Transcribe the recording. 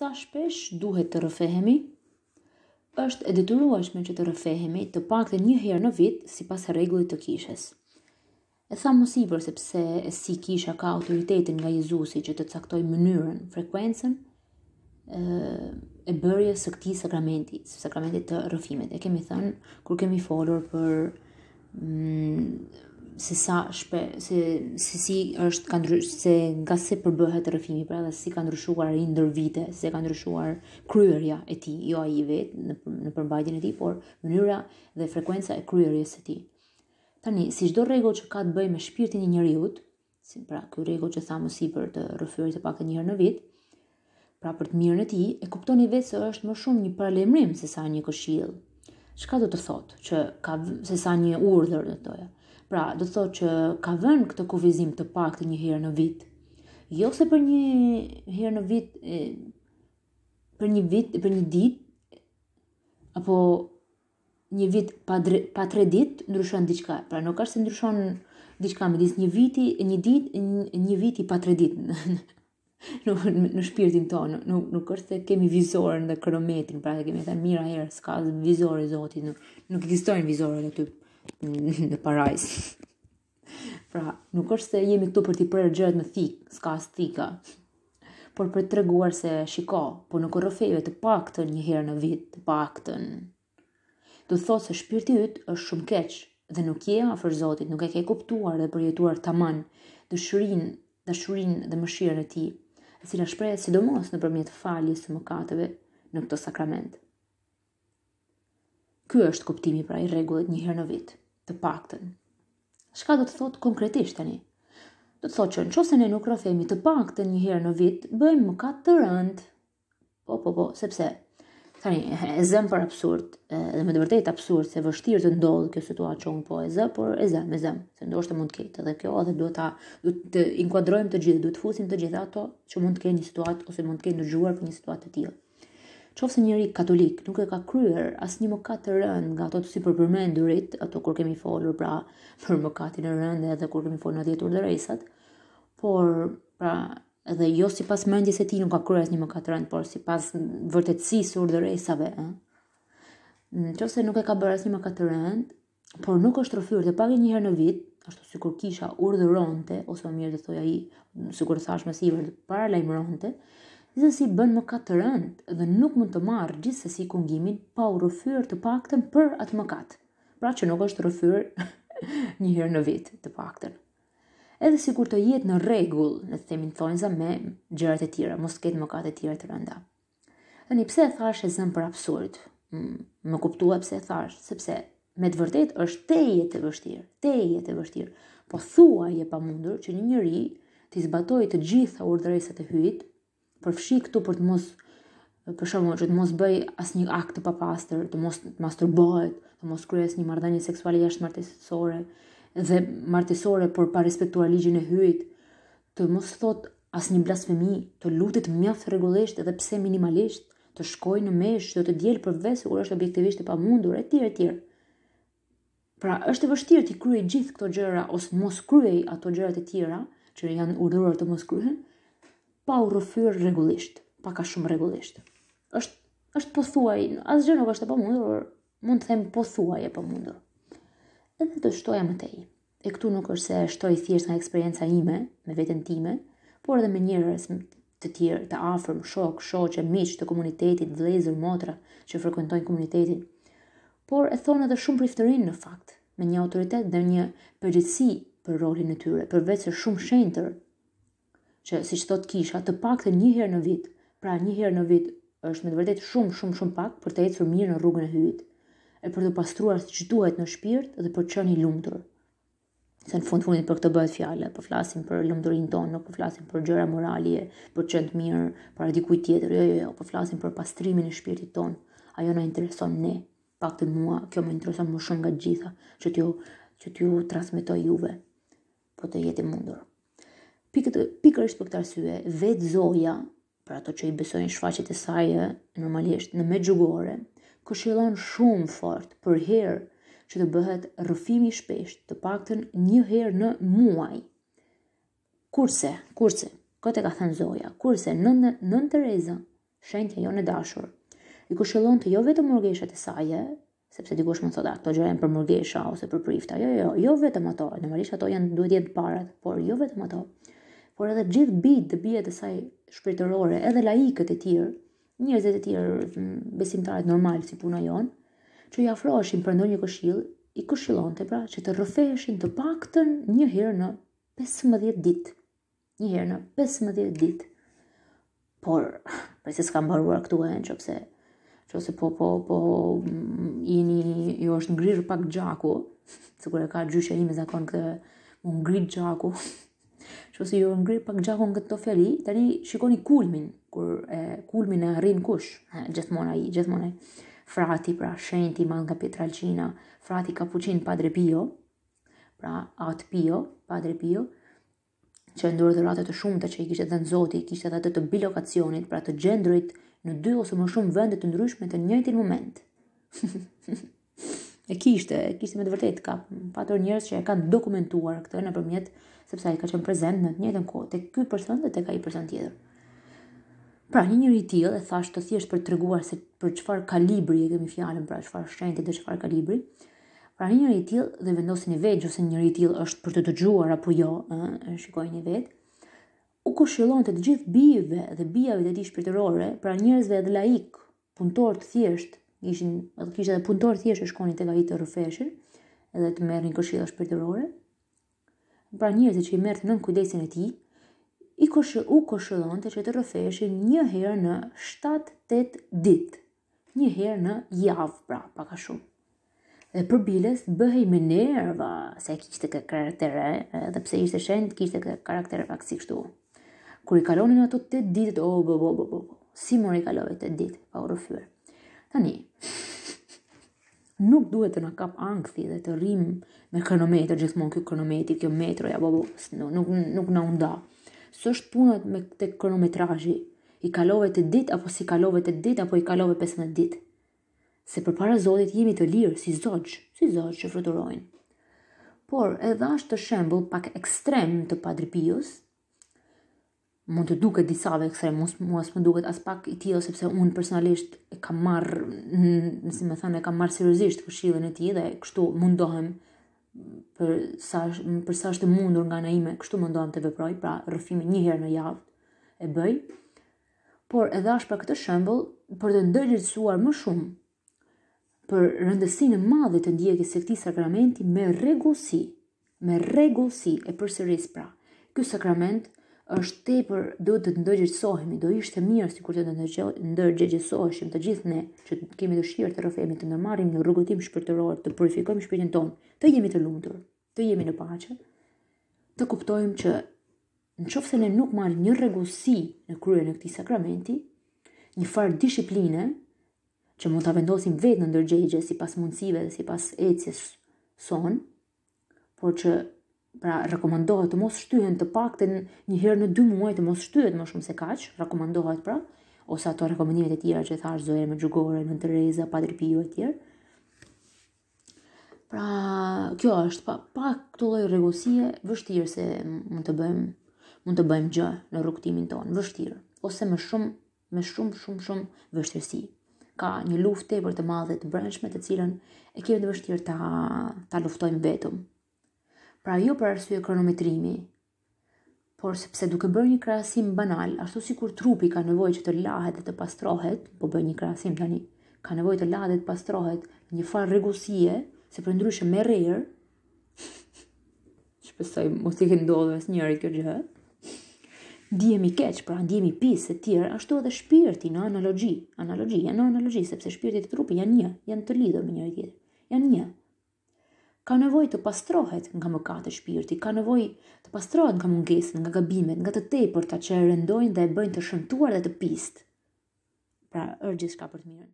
sa shpesh duhet të rëfehemi? është e detyrueshme që të rëfehemi të pak të një herë në vit si pas regullit të kishës. E tha më sipër sepse si kisha ka autoritetin nga Jezusi që të caktoj mënyrën, frekuencën e, e bërjes së këtij sakramenti, së sakramentit të rëfimit. E kemi thënë kur kemi folur për mm, se sa shpe, se, se si është ka ndrysh, se nga se përbëhet rrëfimi pra dhe si ka ndryshuar i ndër vite, se ka ndryshuar kryerja e ti, jo a i vetë në, në përmbajtjen e ti, por mënyra dhe frekuenca e kryerjes e ti. Tani, si çdo rego që ka të bëj me shpirtin e njëriut, si pra kjo rego që thamë si për të rëfyrit e pak një njërë në vitë, pra për të mirë në ti, e kuptoni vetë se është më shumë një paralajmërim se sa një këshilë. Çka do të thotë që ka se sa një urdhër në toja? Pra, do të thotë që ka vënë këtë kufizim të paktë një herë në vit. Jo se për një herë në vit, për një vit, për një ditë apo një vit pa dre, pa tre ditë ndryshon diçka. Pra nuk është se ndryshon diçka me disë një viti, një ditë, një, një viti pa tre ditë. në në shpirtin tonë, nuk nuk është se kemi vizorën dhe kronometrin, pra kemi thënë mira herë, s'ka vizorë zotit, nuk nuk ekzistojnë vizorët aty në parajs. Pra, nuk është se jemi këtu për t'i prerë gjërat me thik, s'ka as thika. Por për të treguar se shiko, po në korrofeve të paktën një herë në vit, të paktën. Do thotë se shpirti yt është shumë keq dhe nuk je afër Zotit, nuk e ke kuptuar dhe përjetuar tamam dëshurin, dashurin dhe mëshirën e tij, e cila shprehet sidomos nëpërmjet faljes së mëkateve në këtë sakrament. Ky është kuptimi pra i rregullit një herë në vit të paktën. Shka do të thotë konkretisht tani? Do të thotë që në qose ne nuk rëthemi të paktën një herë në vit, bëjmë më katë të rëndë. Po, po, po, sepse, tani, e zëmë për absurd, dhe me dëvërtejt absurd, se vështirë të ndodhë kjo situatë që unë po e zë, por e zëmë, e zëmë, se ndo është të mund kejtë, dhe kjo, dhe duhet du të inkuadrojmë të gjithë, duhet të fusim të gjithë ato që mund të kejtë një situatë, ose mund të kejtë në gjuar për një situatë të tjilë. Qofë se njëri katolik nuk e ka kryer asë një mëkat të rënd nga ato të si për përmendurit, ato kur kemi folur pra për mëkatin e rënd edhe kur kemi folur në djetur dhe rejsat, por pra edhe jo si pas mëndjes e ti nuk ka kryer asë një mëkat të rënd, por si pas vërtetsi sur dhe rejsave. Qofë se nuk e ka bërë asë një mëkat të rënd, por nuk është rëfyrë dhe pak i njëherë në vit, ashtu si kur kisha ur dhe ose më mirë dhe thoja i, si kur thash para lajmëronte, si bën mëkat të rënd dhe nuk mund të marë gjithë si kungimin pa u rëfyrë të pakten për atë mëkat, pra që nuk është rëfyrë një herë në vit të pakten. Edhe si kur të jetë në regullë, në të themin thonjza me gjërat e tjera, mos të ketë mëkat e tjera të rënda. Dhe një pse e thash e zën për absurd, mm, më kuptua pse e thash, sepse me të vërtet është te jetë e vështirë, te jetë e vështirë, po thua je pa mundur që një njëri të izbatoj të gjitha urdhëresat e hyjtë përfshi këtu për të mos për shembull që të mos bëj asnjë akt të papastër, të mos masturbohet, të mos kryes një marrëdhënie seksuale jashtë martesore dhe martesore por pa respektuar ligjin e hyjit, të mos thot asnjë blasfemi, të lutet mjaft rregullisht edhe pse minimalisht, të shkojë në mesh, do të diel për kur është objektivisht e pamundur etj etj. Pra, është e vështirë të kryej gjithë këto gjëra ose mos kryej ato gjërat e tjera që janë urdhëruar të mos kryhen, pa u rëfyrë rregullisht, pak a shumë rregullisht. Është është pothuaj, asgjë nuk është e pamundur, por mund të them pothuaj e pamundur. Edhe të shtoja më tej. E këtu nuk është se shtoj thjesht nga eksperienca ime me veten time, por edhe me njerëz të tjerë, të afërm, shok, shoqë, miq të komunitetit, vlezër, motra që frekuentojnë komunitetin. Por e thonë edhe shumë priftërin në fakt, me një autoritet dhe një përgjithësi për rolin e tyre, përveç se shumë shenjtër që si që thot kisha, të pak të një herë në vit, pra një herë në vit është me të vërtet shumë, shumë, shumë pak për të ecur mirë në rrugën e hyjit, e për të pastruar si që duhet në shpirt dhe për qëni lumëtur. Se në fund fundit për këtë bëhet fjale, për po flasim për lumëturin tonë, nuk për po flasim për gjëra moralie, për qëndë mirë, për adikuj tjetër, jo, jo, jo, për po flasim për pastrimin e shpirtit tonë, ajo në intereson ne, pak të mua, kjo më intereson më shumë nga gjitha, që t'ju, që t'ju transmitoj juve, për të jeti mundur pikë pikë është për këtë arsye vet zoja për ato që i besojnë shfaqjet e saj normalisht në gjugore, këshillon shumë fort për herë që të bëhet rrëfimi i të paktën një herë në muaj kurse kurse këtë e ka thënë zoja kurse në në Tereza shenjtja jonë në dashur i këshillon të jo vetëm murgeshat e saj sepse dikush më thotë ato ah, gjëra janë për murgesha ose për prifta jo, jo jo jo vetëm ato normalisht ato janë duhet të jetë parat por jo vetëm ato por edhe gjithë bitë dhe bjetë të saj shpirtërore, edhe laikët e tjerë, njerëzit e tjerë mm, besimtarët normal si puna jonë, që i afroheshin për ndonjë këshill, i këshillonte pra që të rrëfeheshin të paktën një herë në 15 ditë. Një herë në 15 ditë. Por, përse se s'ka mbaruar këtu që në që ose po, po, po, një, mm, jo është ngrirë pak gjaku, se kërë ka gjyshe i me zakon këtë, më ngritë gjaku, Kështu si ju jo ngri pak gjahun këto fjali, tani shikoni kulmin kur e kulmin e arrin kush? Gjithmonë ai, gjithmonë Frati pra shenti mall nga Petralcina, frati kapucin, Padre Pio. Pra at Pio, Padre Pio që ndurë dhe ratët të shumë të që i kishtë dhe në zoti, i kishtë dhe të të bilokacionit, pra të gjendrit në dy ose më shumë vendet të ndryshme të njëjtin moment. e kishte, e kishte me të vërtet, ka patur njërës që e kanë dokumentuar këtë në përmjet, sepse a i ka qenë prezent në të njëtën kohë, të këj person dhe të ka i person tjetër. Pra, një njëri tjilë, e thashtë të thjesht për të rëguar se për qëfar kalibri, e kemi fjallën, pra qëfar shenjtë të qëfar kalibri, pra një njëri tjilë dhe vendosin një vetë, ose njëri tjilë është për të të gjuar apo jo, e, e shikoj një vetë, u këshillon të të gjithë bive dhe bijave të ti shpirtërore, pra njërzve dhe laik, punëtor të thjeshtë, ishin, edhe kishin edhe punëtorë thjesht që shkonin te lajit të rrefreshin, edhe të merrnin këshilla shpirtërore. Pra njerëzit që i merrnin nën kujdesin e tij, i kosh u që të rrefreshin një herë në 7-8 ditë, një herë në javë, pra pak a shumë. Dhe për biles bëhej me nerva, se kishte kë karaktere, edhe pse ishte shenjë kishte kë karaktere pak si kështu. Kur i kalonin ato 8 ditë, o oh, bo bo bo bo. Si mori kalove të ditë, pa u rëfyrë. Tani, nuk duhet të na kap ankthi dhe të rrim me kronometër gjithmonë kjo kronometri, kjo metro ja nuk nuk, nuk na u nda. S'është puna me këtë kronometrazh i kalove të ditë apo si kalove të ditë apo i kalove 15 ditë. Se përpara Zotit jemi të lirë si zog, si zog që fruturojnë. Por edhe është të shembull pak ekstrem të padripijus, mund të duket disa ve ekstrem, mos mua duket as pak i tillë sepse un personalisht e kam marr, nësi mm, më thënë, e kam marr seriozisht shilën e tij dhe kështu mundohem për sa për sa është e mundur nga na ime, kështu mundohem të veproj, pra rrëfimin një herë në javë e bëj. Por edhe ashtë për këtë shembull, për të ndërgjegjësuar më shumë për rëndësinë e madhe të ndjekjes së këtij sakramenti me rregullsi, me rregullsi e përsëris pra. Ky sakrament është tepër do të ndërgjegjësohemi, do ishte mirë sikur të ndërgjegjësoheshim të gjithë ne që kemi dëshirë të rrëfemi të ndërmarrim një rrugëtim shpirtëror, të purifikojmë shpirtin ton, të jemi të lumtur, të jemi në paqe, të kuptojmë që në ne nuk marrë një rregullsi në kryer në këti sakramenti, një farë disipline që mund të vendosim vetë në ndërgjegje si pas mundësive dhe si pas son, por që Pra rekomandohet të mos shtyhen të paktën një herë në 2 muaj të mos shtyhet më shumë se kaq, rekomandohet pra ose ato rekomendimet e tjera që thash Zoe me Xhugore, me Tereza, Padri Pio e tjerë. Pra, kjo është pa pa këtë lloj rregullsie, vështirë se mund të bëjmë mund të bëjmë gjë në rrugtimin ton, vështirë ose më shumë me shumë shumë shumë vështirësi. Ka një luftë për të madhe të brendshme, të cilën e kemi të vështirë ta ta luftojmë vetëm pra jo për arsye kronometrimi, por sepse duke bërë një krahasim banal, ashtu sikur trupi ka nevojë që të lahet dhe të pastrohet, po bëj një krahasim tani, ka nevojë të lahet dhe të pastrohet një farë regusie, se për ndryshë me rrer, shpesoj mos i kenë ndodhur asnjëri kjo gjë. Djemi keq, pra ndjemi pis e tjerë, ashtu edhe shpirti në analogji, analogji, janë në analogji, sepse shpirti dhe trupi janë një, janë të lidhë me njëri tjetër, janë një. Ka nevoj të pastrohet nga mëkat e shpirti, ka nevoj të pastrohet nga mungesën, nga gabimet, nga të tepërta që e rëndojnë dhe e bëjnë të shëntuar dhe të pist. Pra, ërgjith ka për të mirën.